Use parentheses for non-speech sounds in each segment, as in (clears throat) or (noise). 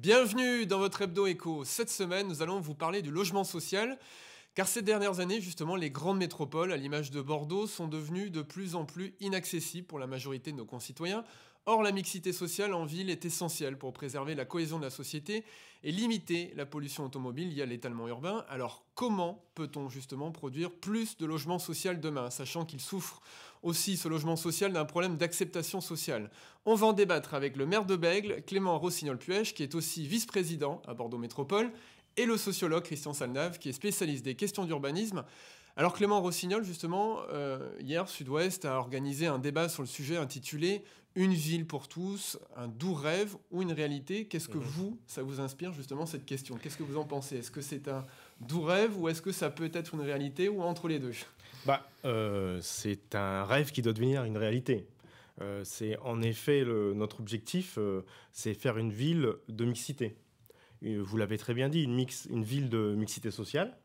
Bienvenue dans votre hebdo éco. Cette semaine, nous allons vous parler du logement social, car ces dernières années, justement, les grandes métropoles, à l'image de Bordeaux, sont devenues de plus en plus inaccessibles pour la majorité de nos concitoyens, Or, la mixité sociale en ville est essentielle pour préserver la cohésion de la société et limiter la pollution automobile via l'étalement urbain. Alors, comment peut-on justement produire plus de logements sociaux demain, sachant qu'il souffre aussi ce logement social d'un problème d'acceptation sociale On va en débattre avec le maire de Bègle, Clément Rossignol-Puech, qui est aussi vice-président à Bordeaux Métropole, et le sociologue Christian Salnave, qui est spécialiste des questions d'urbanisme. Alors Clément Rossignol, justement, euh, hier, Sud-Ouest a organisé un débat sur le sujet intitulé une ville pour tous, un doux rêve ou une réalité. Qu'est-ce que vous, ça vous inspire justement cette question Qu'est-ce que vous en pensez Est-ce que c'est un doux rêve ou est-ce que ça peut être une réalité ou entre les deux bah, euh, C'est un rêve qui doit devenir une réalité. Euh, c'est en effet notre objectif, euh, c'est faire une ville de mixité. Vous l'avez très bien dit, une, mix, une ville de mixité sociale,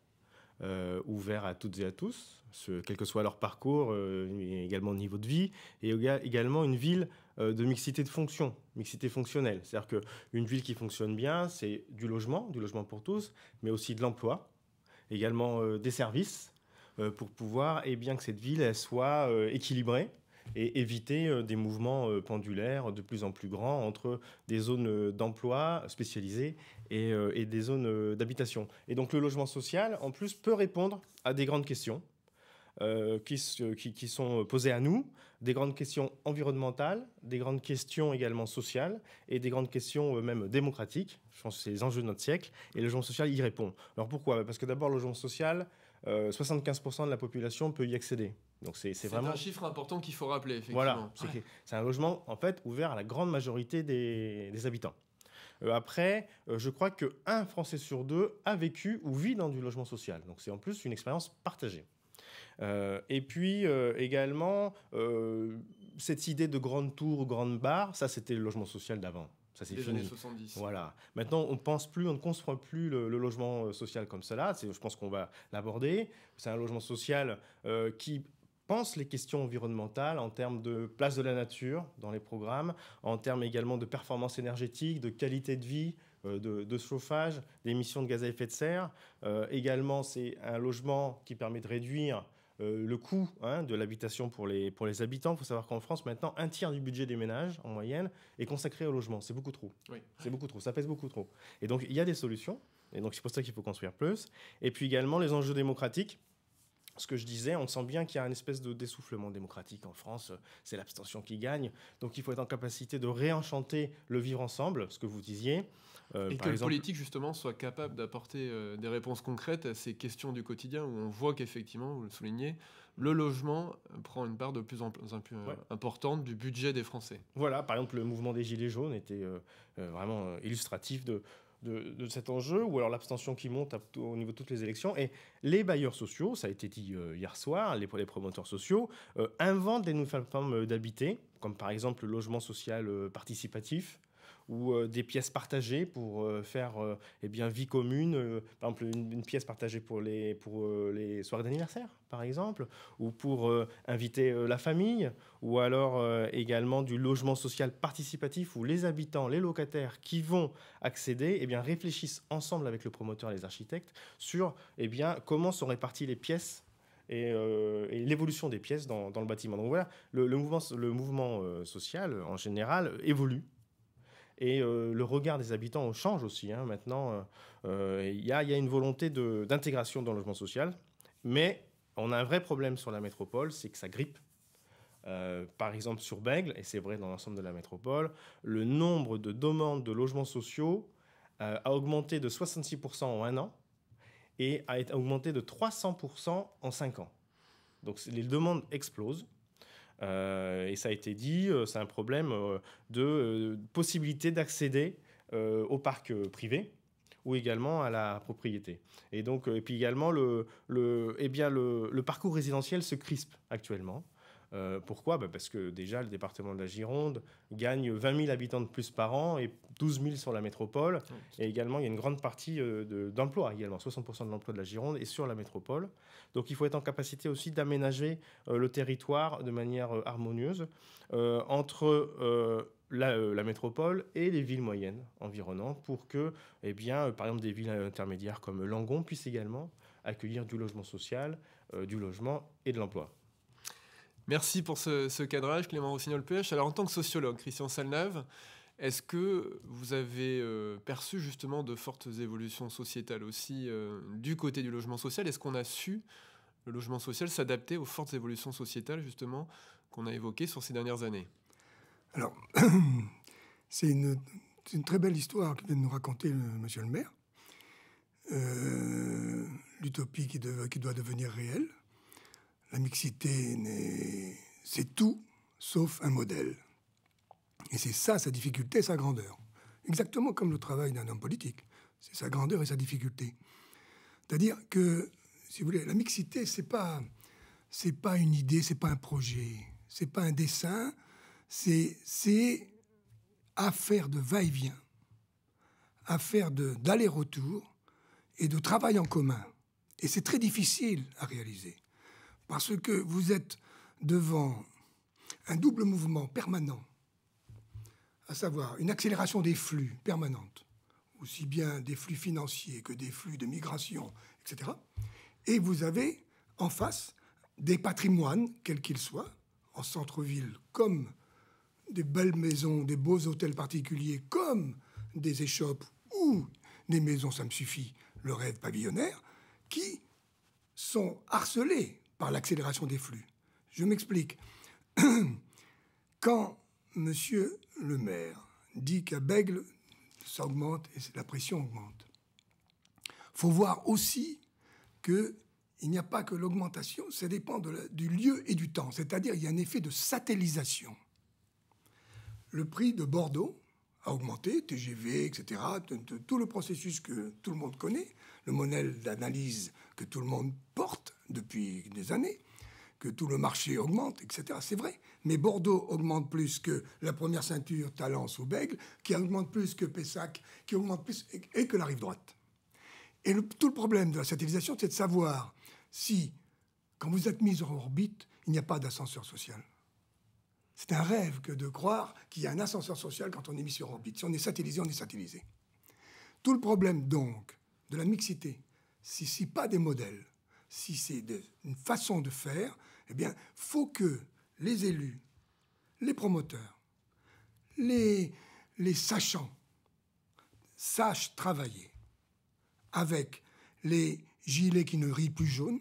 ouverte à toutes et à tous, quel que soit leur parcours, euh, également niveau de vie, et également une ville euh, de mixité de fonctions, mixité fonctionnelle. C'est-à-dire qu'une ville qui fonctionne bien, c'est du logement, du logement pour tous, mais aussi de l'emploi, également euh, des services, pour pouvoir, et bien que cette ville soit équilibrée et éviter des mouvements pendulaires de plus en plus grands entre des zones d'emploi spécialisées et des zones d'habitation. Et donc le logement social, en plus, peut répondre à des grandes questions euh, qui, qui, sont euh, posées à nous, des grandes questions environnementales, des grandes questions également sociales et des grandes questions euh, même démocratiques. Je pense que c'est les enjeux de notre siècle et le logement social y répond. Alors pourquoi bah, Parce que d'abord, le logement social, 75% de la population peut y accéder. Donc c'est vraiment un chiffre important qu'il faut rappeler. Effectivement. Voilà, c'est un logement en fait ouvert à la grande majorité des, habitants. après, je crois que un Français sur deux a vécu ou vit dans du logement social. Donc c'est en plus une expérience partagée. Euh, et puis euh, également, euh, cette idée de grande tour, grande barre, ça c'était le logement social d'avant. Ça, c'est fini. Années 70. Voilà. Maintenant, on pense plus, on ne construit plus le, logement social comme cela. Je pense qu'on va l'aborder. C'est un logement social qui pense les questions environnementales en termes de place de la nature dans les programmes, en termes également de performance énergétique, de qualité de vie, de, chauffage, d'émissions de gaz à effet de serre. également, c'est un logement qui permet de réduire euh, le coût hein, de l'habitation pour les, pour les habitants. Il faut savoir qu'en France, maintenant, un tiers du budget des ménages, en moyenne, est consacré au logement. C'est beaucoup trop. C'est beaucoup trop. Ça pèse beaucoup trop. Et donc, il y a des solutions. Et donc, c'est pour ça qu'il faut construire plus. Et puis également, les enjeux démocratiques ce que je disais, on sent bien qu'il y a une espèce de dessoufflement démocratique en France. C'est l'abstention qui gagne. Donc il faut être en capacité de réenchanter le vivre ensemble, ce que vous disiez. Euh, et que les politiques, politique, justement, soit capable d'apporter euh, des réponses concrètes à ces questions du quotidien où on voit qu'effectivement, vous le soulignez, le logement prend une part de plus en plus importante du budget des Français. Voilà, par exemple, le mouvement des Gilets jaunes était euh, vraiment illustratif de, cet enjeu, ou alors l'abstention qui monte au niveau de toutes les élections. Et les bailleurs sociaux, ça a été dit hier soir, les, promoteurs sociaux, inventent des nouvelles formes d'habiter, comme par exemple le logement social participatif, ou euh, des pièces partagées pour euh, faire euh, eh bien, vie commune, par exemple une, pièce partagée pour les, pour, les soirées d'anniversaire, par exemple, ou pour inviter la famille, ou alors également du logement social participatif où les habitants, les locataires qui vont accéder eh bien, réfléchissent ensemble avec le promoteur et les architectes sur eh bien, comment sont réparties les pièces et, l'évolution des pièces dans, dans, le bâtiment. Donc voilà, le, mouvement, le mouvement social en général évolue et euh, le regard des habitants change aussi. Hein. maintenant, euh, euh, il y, a une volonté d'intégration dans le logement social. Mais on a un vrai problème sur la métropole, c'est que ça grippe. par exemple, sur Bègle, et c'est vrai dans l'ensemble de la métropole, le nombre de demandes de logements sociaux a augmenté de 66% en un an et a augmenté de 300% en cinq ans. Donc les demandes explosent. Euh, et ça a été dit, euh, c'est un problème euh, de possibilité d'accéder au parc privé ou également à la propriété. Et donc, et puis également, le, eh bien le, le parcours résidentiel se crispe actuellement. Euh, pourquoi bah, Parce que déjà, le département de la Gironde gagne 20 000 habitants de plus par an et 12 000 sur la métropole. Ah, et également, il y a une grande partie euh, d'emploi, également 60 de l'emploi de la Gironde est sur la métropole. Donc il faut être en capacité aussi d'aménager euh, le territoire de manière harmonieuse entre... La, la, métropole et les villes moyennes environnantes pour que, eh bien, par exemple, des villes intermédiaires comme Langon puissent également accueillir du logement social, du logement et de l'emploi. Merci pour ce, cadrage, Clément rossignol P. Alors, en tant que sociologue, Christian Salnave, est-ce que vous avez euh, perçu justement de fortes évolutions sociétales aussi euh, du côté du logement social Est-ce qu'on a su le logement social s'adapter aux fortes évolutions sociétales justement qu'on a évoquées sur ces dernières années Alors, (clears throat) c'est une, très belle histoire que vient de nous raconter euh, monsieur le maire. L'utopie qui, doit devenir réelle. La mixité, c'est tout sauf un modèle. Et c'est ça sa difficulté, sa grandeur. Exactement comme le travail d'un homme politique. C'est sa grandeur et sa difficulté. C'est-à-dire que, si vous voulez, la mixité, c'est pas, pas une idée, c'est pas un projet, c'est pas un dessin, c'est, c'est affaire de va-et-vient, affaire de, d'aller-retour et de travail en commun. Et c'est très difficile à réaliser. Parce que vous êtes devant un double mouvement permanent, à savoir une accélération des flux permanentes, aussi bien des flux financiers que des flux de migration, etc. Et vous avez en face des patrimoines, quels qu'ils soient, en centre-ville, comme des belles maisons, des beaux hôtels particuliers, comme des échoppes ou des maisons, ça me suffit, le rêve pavillonnaire, qui sont harcelés par l'accélération des flux. Je m'explique. (clears throat) Quand M. le maire dit qu'à Bègle, ça augmente et la pression augmente, faut voir aussi qu'il n'y a pas que l'augmentation, ça dépend du lieu et du temps. C'est-à-dire, il y a un effet de satellisation. Le prix de Bordeaux a augmenté, TGV, etc., tout le processus que tout le monde connaît, le modèle d'analyse que tout le monde porte, depuis des années, que tout le marché augmente, etc. C'est vrai. Mais Bordeaux augmente plus que la première ceinture, Talence ou Bègle, qui augmente plus que Pessac, qui augmente plus et, que la rive droite. Et tout le problème de la satellisation, c'est de savoir si, quand vous êtes mis en orbite, il n'y a pas d'ascenseur social. C'est un rêve que de croire qu'il y a un ascenseur social quand on est mis sur orbite. Si on est satellisé, on est satellisé. Tout le problème donc de la mixité, si, si pas des modèles, si c'est une façon de faire, eh bien, faut que les élus, les promoteurs, les, les sachants sachent travailler avec les gilets qui ne rient plus jaune,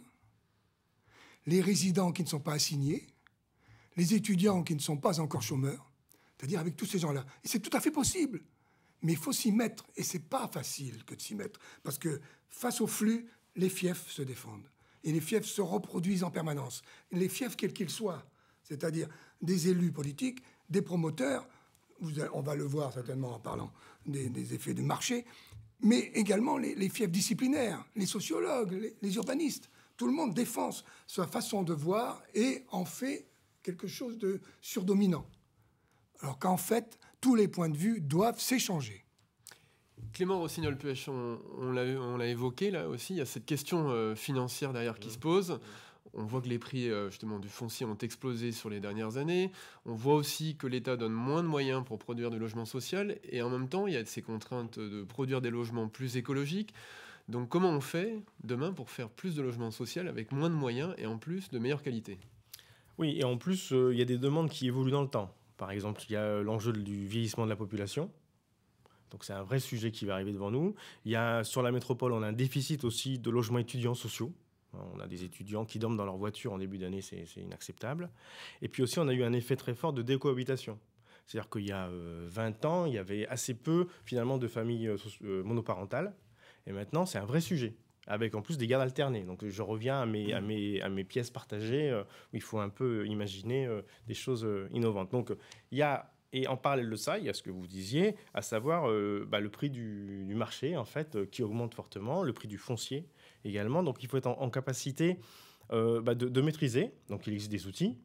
les résidents qui ne sont pas assignés, les étudiants qui ne sont pas encore chômeurs, c'est-à-dire avec tous ces gens-là. Et c'est tout à fait possible, mais il faut s'y mettre, et c'est pas facile que de s'y mettre, parce que face au flux, les fiefs se défendent. Et les fiefs se reproduisent en permanence. Les fiefs, quels qu'ils soient, c'est-à-dire des élus politiques, des promoteurs, on va le voir certainement en parlant des, effets de marché, mais également les, fiefs disciplinaires, les sociologues, les, urbanistes. Tout le monde défense sa façon de voir et en fait quelque chose de surdominant. Alors qu'en fait, tous les points de vue doivent s'échanger. Clément rossignol puèche on, l'a évoqué là aussi, il y a cette question euh, financière derrière qui mmh. se pose. On voit que les prix euh, justement du foncier ont explosé sur les dernières années. On voit aussi que l'État donne moins de moyens pour produire du logement social. Et en même temps, il y a ces contraintes de produire des logements plus écologiques. Donc comment on fait demain pour faire plus de logements sociaux avec moins de moyens et en plus de meilleure qualité Oui, et en plus, euh, il y a des demandes qui évoluent dans le temps. Par exemple, il y a l'enjeu du vieillissement de la population. Donc c'est un vrai sujet qui va arriver devant nous. Il y a, sur la métropole, on a un déficit aussi de logements étudiants sociaux. On a des étudiants qui dorment dans leur voiture en début d'année, c'est inacceptable. Et puis aussi, on a eu un effet très fort de décohabitation. C'est-à-dire qu'il y a 20 euh, ans, il y avait assez peu finalement de familles euh, euh, monoparentales. Et maintenant, c'est un vrai sujet, avec en plus des gardes alternées. Donc je reviens à mes, à mes pièces partagées, où il faut un peu imaginer des choses innovantes. Donc il y a et en parallèle de ça, il y a ce que vous disiez, à savoir euh, bah, le prix du, marché, en fait, euh, qui augmente fortement, le prix du foncier également. Donc, il faut être en, capacité euh, bah, de, maîtriser. Donc, il existe des outils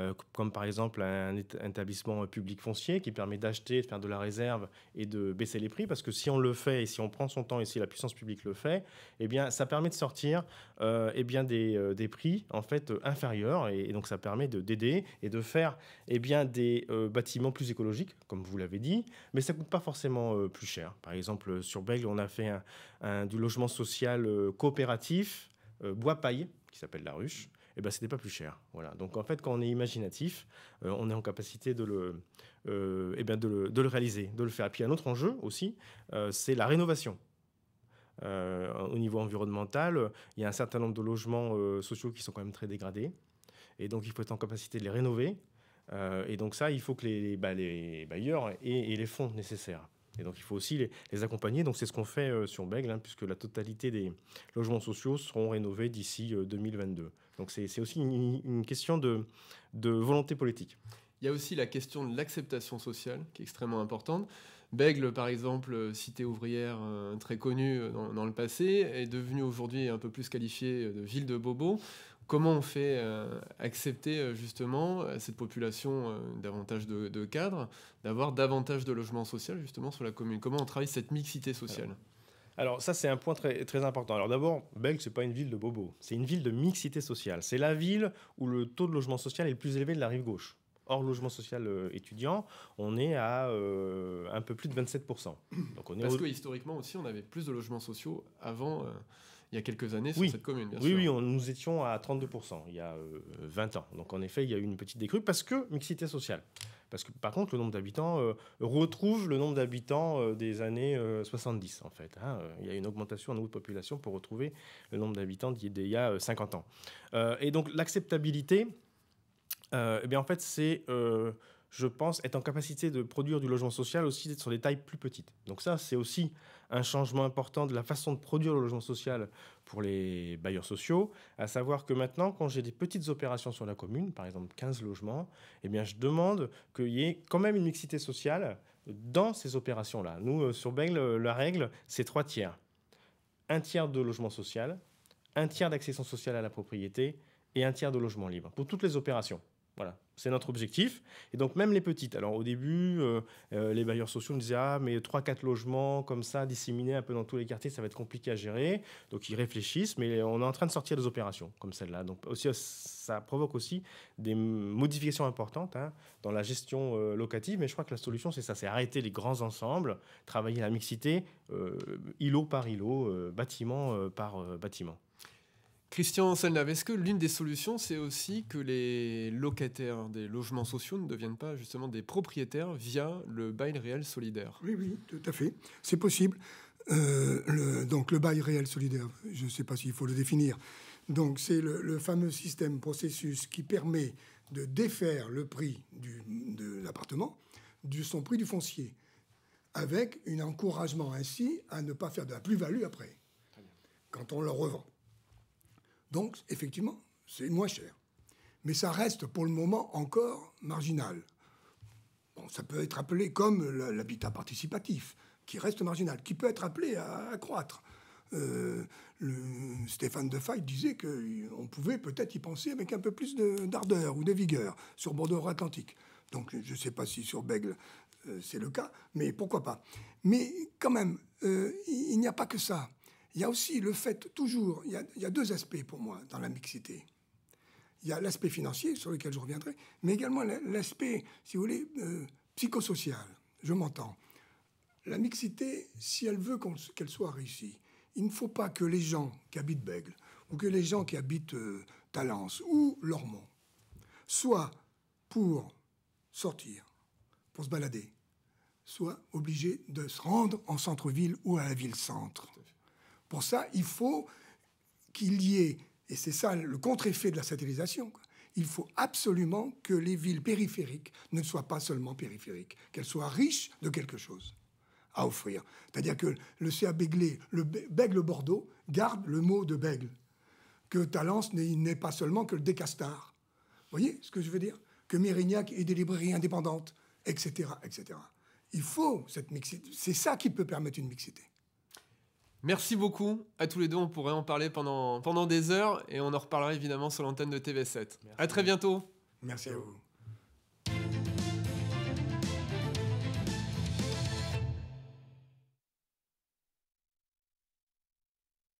euh, comme par exemple un, établissement public foncier qui permet d'acheter, de faire de la réserve et de baisser les prix, parce que si on le fait et si on prend son temps et si la puissance publique le fait, eh bien, ça permet de sortir euh, eh bien, des, euh, des, prix en fait inférieurs et, donc ça permet d'aider et de faire eh bien, des bâtiments plus écologiques, comme vous l'avez dit, mais ça ne coûte pas forcément plus cher. Par exemple, sur Bègle, on a fait du logement social coopératif bois paille qui s'appelle La Ruche eh ben, ce ben, c'était pas plus cher. Voilà. Donc en fait, quand on est imaginatif, euh, on est en capacité de le, euh, eh ben, de le, de le, réaliser, de le faire. Et puis un autre enjeu aussi, euh, c'est la rénovation. au niveau environnemental, il y a un certain nombre de logements sociaux qui sont quand même très dégradés. Et donc, il faut être en capacité de les rénover. et donc, ça, il faut que les, bah, bailleurs aient les fonds nécessaires donc il faut aussi les, accompagner. Donc c'est ce qu'on fait euh, sur Bègle, hein, puisque la totalité des logements sociaux seront rénovés d'ici 2022. Euh, donc c'est aussi une, question de, volonté politique. Il y a aussi la question de l'acceptation sociale, qui est extrêmement importante. Bègle, par exemple, euh, cité ouvrière très connue dans, dans, le passé, est devenue aujourd'hui un peu plus qualifiée de ville de Bobo comment on fait euh, accepter euh, justement euh, cette population davantage de, cadres, d'avoir davantage de logements sociaux justement sur la commune Comment on travaille cette mixité sociale Alors. ça, c'est un point très, important. Alors d'abord, Belgique, ce n'est pas une ville de bobo c'est une ville de mixité sociale. C'est la ville où le taux de logement social est le plus élevé de la rive gauche. Hors logement social étudiant, on est à un peu plus de 27%. Donc on Parce historiquement aussi, on avait plus de logements sociaux avant il y a quelques années sur cette commune. oui, oui, on, nous étions à 32% il y a 20 euh, ans. Donc en effet, il y a eu une petite décrue parce que mixité sociale. Parce que par contre, le nombre d'habitants euh, retrouve le nombre d'habitants euh, des années 70 en fait. Hein. Il y a une augmentation en haute population pour retrouver le nombre d'habitants d'il y a 50 ans. et donc l'acceptabilité, eh bien en fait, c'est je pense, être en capacité de produire du logement social aussi sur des tailles plus petites. Donc ça, c'est aussi un changement important de la façon de produire le logement social pour les bailleurs sociaux, à savoir que maintenant, quand j'ai des petites opérations sur la commune, par exemple 15 logements, eh bien, je demande qu'il y ait quand même une mixité sociale dans ces opérations-là. Nous, euh, sur Bègle, euh, la règle, c'est trois tiers. Un tiers de logement social, un tiers d'accession sociale à la propriété et un tiers de logement libre pour toutes les opérations. Voilà, c'est notre objectif. Et donc même les petites. Alors au début, euh, euh, les bailleurs sociaux nous disaient, ah mais 3-4 logements comme ça, disséminés un peu dans tous les quartiers, ça va être compliqué à gérer. Donc ils réfléchissent, mais on est en train de sortir des opérations comme celle-là. Donc aussi, ça provoque aussi des modifications importantes hein, dans la gestion euh, locative. Mais je crois que la solution, c'est ça, c'est arrêter les grands ensembles, travailler la mixité, îlot par îlot, bâtiment par bâtiment. Christian Selnav, est-ce que l'une des solutions, c'est aussi que les locataires des logements sociaux ne deviennent pas justement des propriétaires via le bail réel solidaire Oui, oui, tout à fait. C'est possible. Euh, donc le bail réel solidaire, je ne sais pas s'il faut le définir. Donc c'est le, fameux système processus qui permet de défaire le prix de l'appartement de son prix du foncier, avec un encouragement ainsi à ne pas faire de la plus-value après, quand on le revend. Donc, effectivement, c'est moins cher. Mais ça reste pour le moment encore marginal. Bon, ça peut être appelé comme l'habitat participatif, qui reste marginal, qui peut être appelé à, croître. Euh, Stéphane De disait qu'on pouvait peut-être y penser avec un peu plus d'ardeur ou de vigueur sur Bordeaux-Atlantique. Donc je ne sais pas si sur Bègle euh, c'est le cas, mais pourquoi pas. Mais quand même, euh, il n'y a pas que ça. Il y a aussi le fait, toujours, il y a, deux aspects pour moi dans la mixité. Il y a l'aspect financier, sur lequel je reviendrai, mais également l'aspect, si vous voulez, euh, psychosocial. Je m'entends. La mixité, si elle veut qu'elle soit réussie, il ne faut pas que les gens qui habitent Bègle, ou que les gens qui habitent euh, Talence, ou Lormont, soient pour sortir, pour se balader, soient obligés de se rendre en centre-ville ou à la ville-centre. Pour ça, il faut qu'il y ait, et c'est ça le contre-effet de la satellisation, il faut absolument que les villes périphériques ne soient pas seulement périphériques, qu'elles soient riches de quelque chose à offrir. C'est-à-dire que le CA Béglé, le Bègle Bordeaux, garde le mot de Bègle. Que Talence n'est pas seulement que le décastard. Vous voyez ce que je veux dire Que Mérignac ait des librairies indépendantes, etc. etc. Il faut cette mixité. C'est ça qui peut permettre une mixité. Merci beaucoup à tous les deux. On pourrait en parler pendant, pendant des heures et on en reparlera évidemment sur l'antenne de TV7. À très bientôt. Merci à vous.